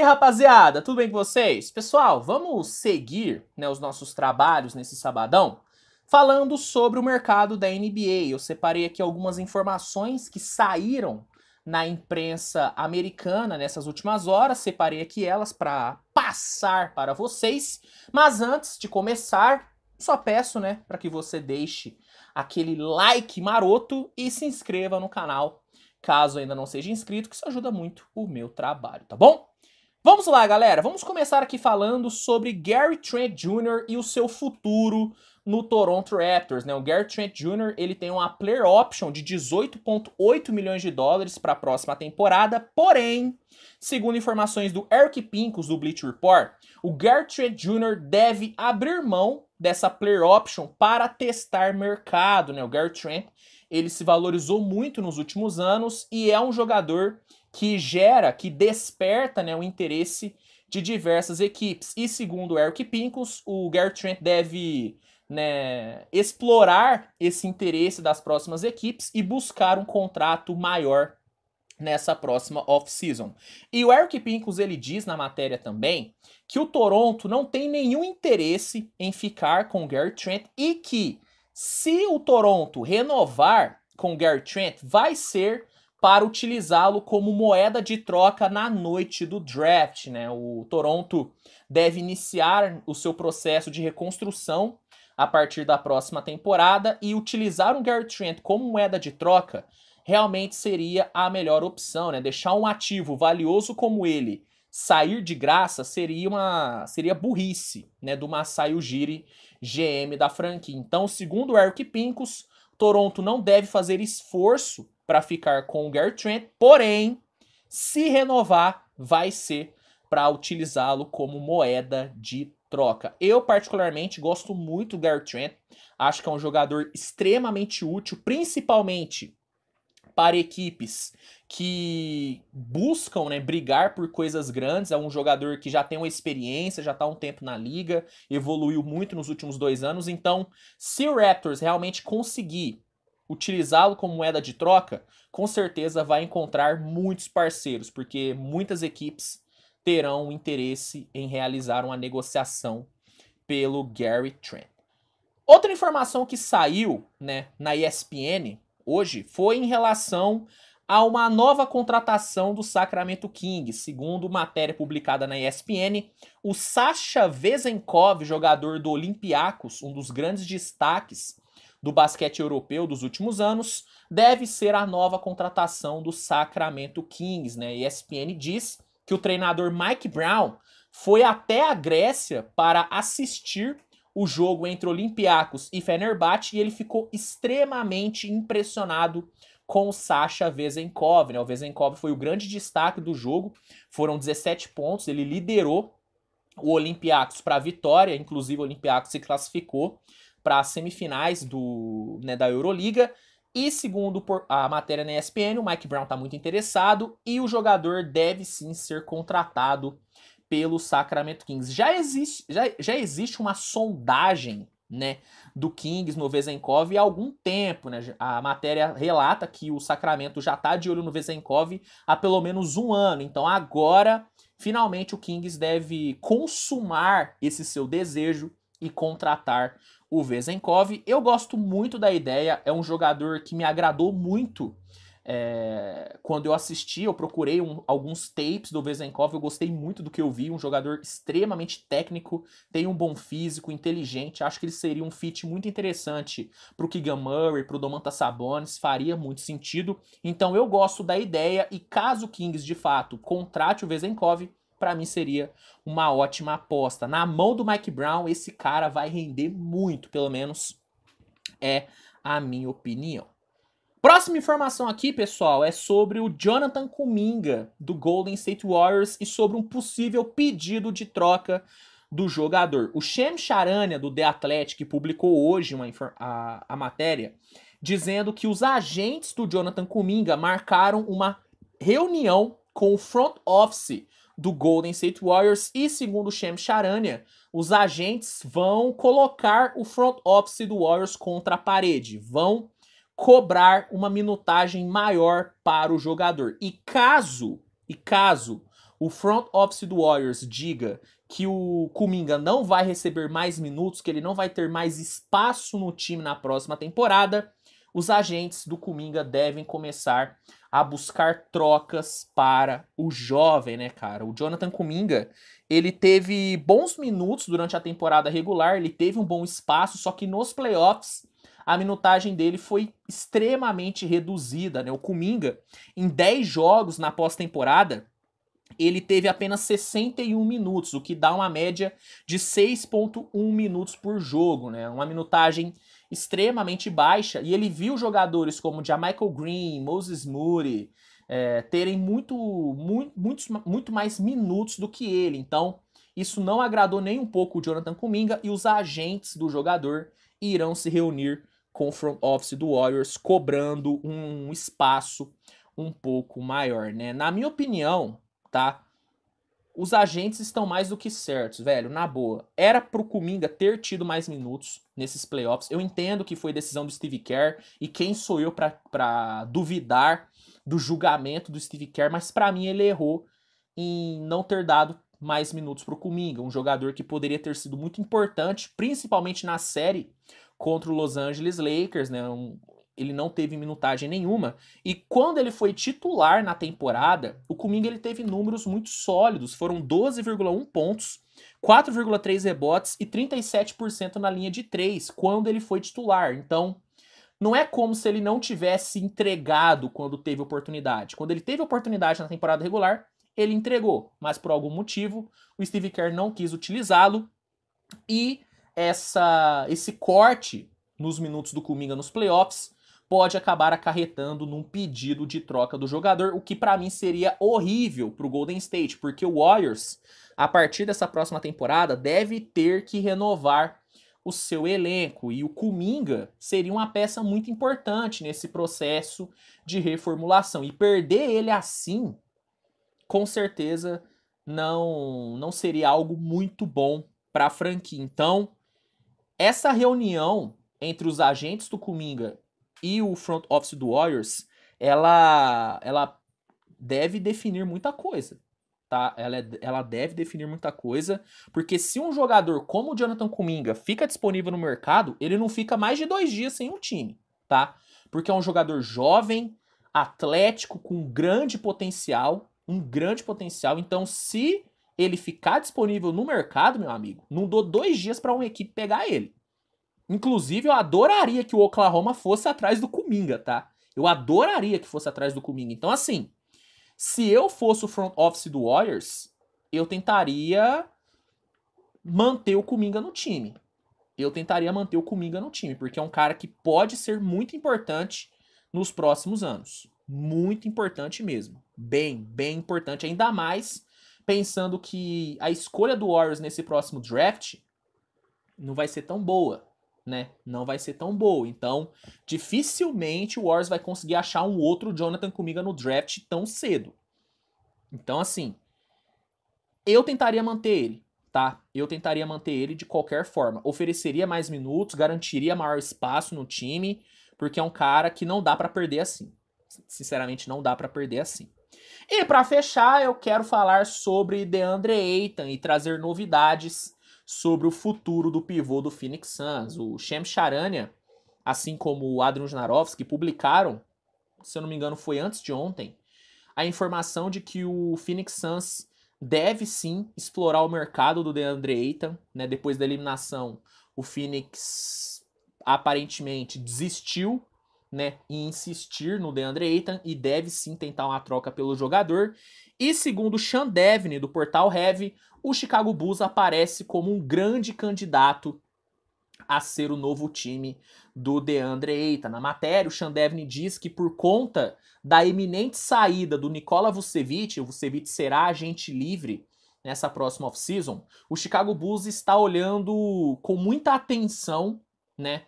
aí, rapaziada, tudo bem com vocês? Pessoal, vamos seguir né, os nossos trabalhos nesse sabadão falando sobre o mercado da NBA. Eu separei aqui algumas informações que saíram na imprensa americana nessas últimas horas, separei aqui elas para passar para vocês. Mas antes de começar, só peço, né, para que você deixe aquele like maroto e se inscreva no canal, caso ainda não seja inscrito, que isso ajuda muito o meu trabalho, tá bom? Vamos lá, galera. Vamos começar aqui falando sobre Gary Trent Jr. e o seu futuro no Toronto Raptors, né? O Gary Trent Jr. ele tem uma player option de 18.8 milhões de dólares para a próxima temporada, porém, segundo informações do Eric Pincus do Bleach Report, o Gary Trent Jr. deve abrir mão dessa player option para testar mercado, né? O Gary Trent ele se valorizou muito nos últimos anos e é um jogador que gera, que desperta né, o interesse de diversas equipes. E segundo Eric Pincus, o Gary Trent deve né, explorar esse interesse das próximas equipes e buscar um contrato maior nessa próxima off-season. E o Eric Pincus ele diz na matéria também que o Toronto não tem nenhum interesse em ficar com o Gary Trent e que se o Toronto renovar com o Gary Trent vai ser para utilizá-lo como moeda de troca na noite do draft. Né? O Toronto deve iniciar o seu processo de reconstrução a partir da próxima temporada e utilizar um Gary Trent como moeda de troca realmente seria a melhor opção, né? Deixar um ativo valioso como ele sair de graça seria uma seria burrice, né, do Masai Ujiri, GM da franquia. Então, segundo o Eric Pincos, Toronto não deve fazer esforço para ficar com o Trent, porém, se renovar, vai ser para utilizá-lo como moeda de troca. Eu, particularmente, gosto muito do Trent, Acho que é um jogador extremamente útil, principalmente para equipes que buscam né, brigar por coisas grandes. É um jogador que já tem uma experiência, já está um tempo na liga, evoluiu muito nos últimos dois anos. Então, se o Raptors realmente conseguir utilizá-lo como moeda de troca, com certeza vai encontrar muitos parceiros, porque muitas equipes terão interesse em realizar uma negociação pelo Gary Trent. Outra informação que saiu né, na ESPN hoje foi em relação a uma nova contratação do Sacramento Kings. Segundo matéria publicada na ESPN, o Sasha Vezenkov, jogador do Olympiacos, um dos grandes destaques do basquete europeu dos últimos anos, deve ser a nova contratação do Sacramento Kings. Né? ESPN diz que o treinador Mike Brown foi até a Grécia para assistir o jogo entre Olympiacos e Fenerbahçe e ele ficou extremamente impressionado com o Sasha Vezenkov. Né? O Vezenkov foi o grande destaque do jogo, foram 17 pontos, ele liderou o Olympiacos para a vitória, inclusive o Olympiacos se classificou para as semifinais do, né, da Euroliga. E segundo a matéria na ESPN, o Mike Brown está muito interessado e o jogador deve sim ser contratado pelo Sacramento Kings. Já existe, já, já existe uma sondagem né, do Kings no Vezenkov há algum tempo. Né? A matéria relata que o Sacramento já está de olho no Vezenkov há pelo menos um ano. Então agora, finalmente, o Kings deve consumar esse seu desejo e contratar o Vezenkov. Eu gosto muito da ideia, é um jogador que me agradou muito é, quando eu assisti, eu procurei um, alguns tapes do Vezenkov, eu gostei muito do que eu vi, um jogador extremamente técnico, tem um bom físico, inteligente, acho que ele seria um fit muito interessante para o Keegan Murray, o Domantas Sabonis, faria muito sentido. Então eu gosto da ideia e caso o Kings de fato contrate o Vezenkov, para mim seria uma ótima aposta. Na mão do Mike Brown, esse cara vai render muito, pelo menos é a minha opinião. Próxima informação aqui, pessoal, é sobre o Jonathan Kuminga do Golden State Warriors e sobre um possível pedido de troca do jogador. O Shem Charania do The Athletic publicou hoje uma, a, a matéria dizendo que os agentes do Jonathan Kuminga marcaram uma reunião com o front office do Golden State Warriors e segundo Shem Charania, os agentes vão colocar o front office do Warriors contra a parede, vão cobrar uma minutagem maior para o jogador. E caso, e caso o front office do Warriors diga que o Kuminga não vai receber mais minutos, que ele não vai ter mais espaço no time na próxima temporada, os agentes do Kuminga devem começar a buscar trocas para o jovem, né, cara? O Jonathan Kuminga, ele teve bons minutos durante a temporada regular, ele teve um bom espaço, só que nos playoffs a minutagem dele foi extremamente reduzida, né? O Kuminga, em 10 jogos na pós-temporada, ele teve apenas 61 minutos, o que dá uma média de 6.1 minutos por jogo, né? Uma minutagem extremamente baixa e ele viu jogadores como Jamichael Green, Moses Moody é, terem muito, muito, muito mais minutos do que ele. Então, isso não agradou nem um pouco o Jonathan Kuminga e os agentes do jogador irão se reunir com o front office do Warriors cobrando um espaço um pouco maior, né? Na minha opinião, tá? os agentes estão mais do que certos, velho, na boa. Era pro Kuminga ter tido mais minutos nesses playoffs. Eu entendo que foi decisão do Steve Kerr e quem sou eu para duvidar do julgamento do Steve Kerr, mas para mim ele errou em não ter dado mais minutos pro Kuminga, um jogador que poderia ter sido muito importante, principalmente na série contra o Los Angeles Lakers, né? Um, ele não teve minutagem nenhuma. E quando ele foi titular na temporada, o Kuminga ele teve números muito sólidos, foram 12,1 pontos, 4,3 rebotes e 37% na linha de 3 quando ele foi titular. Então, não é como se ele não tivesse entregado quando teve oportunidade. Quando ele teve oportunidade na temporada regular, ele entregou, mas por algum motivo o Steve Kerr não quis utilizá-lo e essa esse corte nos minutos do Kuminga nos playoffs pode acabar acarretando num pedido de troca do jogador, o que para mim seria horrível para o Golden State, porque o Warriors, a partir dessa próxima temporada, deve ter que renovar o seu elenco e o Kuminga seria uma peça muito importante nesse processo de reformulação e perder ele assim, com certeza não não seria algo muito bom para a franquia. Então, essa reunião entre os agentes do Kuminga e o front office do Warriors, ela, ela deve definir muita coisa. Tá? Ela, é, ela deve definir muita coisa, porque se um jogador como o Jonathan Kuminga fica disponível no mercado, ele não fica mais de dois dias sem o um time, tá? Porque é um jogador jovem, atlético, com grande potencial, um grande potencial. Então, se ele ficar disponível no mercado, meu amigo, não dou dois dias para uma equipe pegar ele. Inclusive, eu adoraria que o Oklahoma fosse atrás do Kuminga, tá? Eu adoraria que fosse atrás do Kuminga. Então, assim, se eu fosse o front office do Warriors, eu tentaria manter o Kuminga no time. Eu tentaria manter o Kuminga no time, porque é um cara que pode ser muito importante nos próximos anos. Muito importante mesmo. Bem, bem importante. Ainda mais pensando que a escolha do Warriors nesse próximo draft não vai ser tão boa né? Não vai ser tão boa. Então, dificilmente o Warriors vai conseguir achar um outro Jonathan comigo no draft tão cedo. Então, assim, eu tentaria manter ele, tá? Eu tentaria manter ele de qualquer forma. Ofereceria mais minutos, garantiria maior espaço no time, porque é um cara que não dá para perder assim. Sinceramente, não dá para perder assim. E para fechar, eu quero falar sobre DeAndre Ayton e trazer novidades sobre o futuro do pivô do Phoenix Suns. O Shem Charania, assim como o Adrian Jnarovski, publicaram, se eu não me engano foi antes de ontem, a informação de que o Phoenix Suns deve sim explorar o mercado do DeAndre Ayton, né? Depois da eliminação, o Phoenix aparentemente desistiu, né, em insistir no DeAndre Ayton e deve sim tentar uma troca pelo jogador. E segundo o Sean Devine do portal Heavy, o Chicago Bulls aparece como um grande candidato a ser o novo time do DeAndre Eita. Na matéria, o Shandevni diz que por conta da iminente saída do Nikola Vucevic, o Vucevic será agente livre nessa próxima offseason, o Chicago Bulls está olhando com muita atenção, né,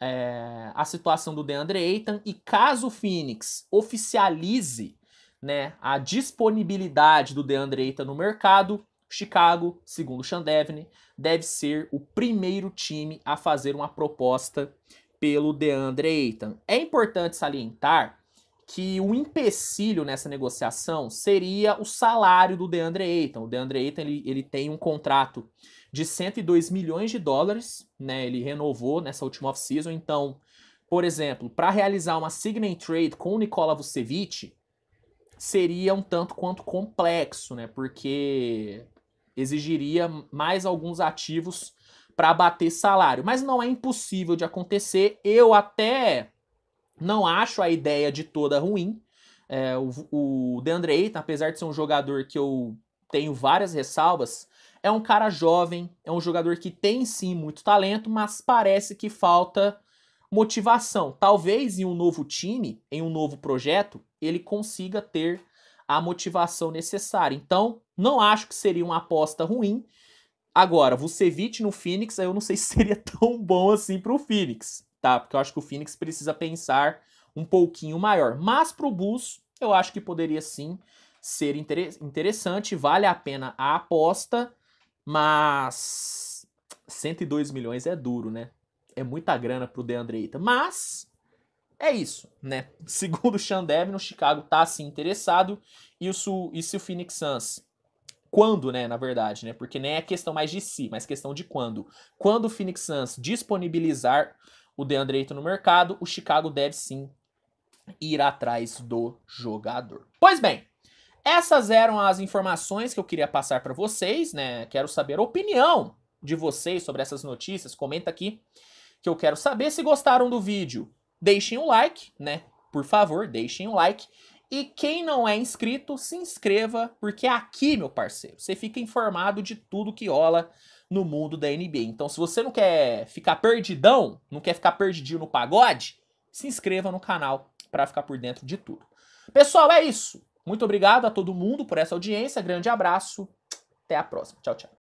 é, a situação do DeAndre Ayton e caso o Phoenix oficialize, né, a disponibilidade do DeAndre Ayton no mercado, Chicago, segundo Chandevne, deve ser o primeiro time a fazer uma proposta pelo DeAndre Ayton. É importante salientar que o empecilho nessa negociação seria o salário do DeAndre Ayton. O DeAndre Ayton ele, ele tem um contrato de 102 milhões de dólares, né? Ele renovou nessa última off-season, então, por exemplo, para realizar uma signing trade com o Nikola Vucevic seria um tanto quanto complexo, né? Porque exigiria mais alguns ativos para bater salário. Mas não é impossível de acontecer. Eu até não acho a ideia de toda ruim. É, o, o Deandre Ayton, apesar de ser um jogador que eu tenho várias ressalvas, é um cara jovem, é um jogador que tem sim muito talento, mas parece que falta motivação. Talvez em um novo time, em um novo projeto, ele consiga ter a motivação necessária. Então, não acho que seria uma aposta ruim. Agora, Vucevic no Phoenix, eu não sei se seria tão bom assim para o Phoenix, tá? Porque eu acho que o Phoenix precisa pensar um pouquinho maior. Mas para o Bus, eu acho que poderia sim ser interessante, vale a pena a aposta, mas 102 milhões é duro, né? É muita grana pro DeAndre Ayton, mas é isso, né? Segundo o Sean no o Chicago tá assim, interessado e, o, e se o Phoenix Suns quando, né, na verdade, né? Porque nem é questão mais de si, mas questão de quando. Quando o Phoenix Suns disponibilizar o DeAndre Ayton no mercado, o Chicago deve sim ir atrás do jogador. Pois bem, essas eram as informações que eu queria passar para vocês, né? Quero saber a opinião de vocês sobre essas notícias. Comenta aqui que eu quero saber se gostaram do vídeo. Deixem um like, né? Por favor, deixem um like. E quem não é inscrito, se inscreva, porque aqui, meu parceiro, você fica informado de tudo que rola no mundo da NBA. Então, se você não quer ficar perdidão, não quer ficar perdidinho no pagode, se inscreva no canal para ficar por dentro de tudo. Pessoal, é isso. Muito obrigado a todo mundo por essa audiência. Grande abraço. Até a próxima. Tchau, tchau.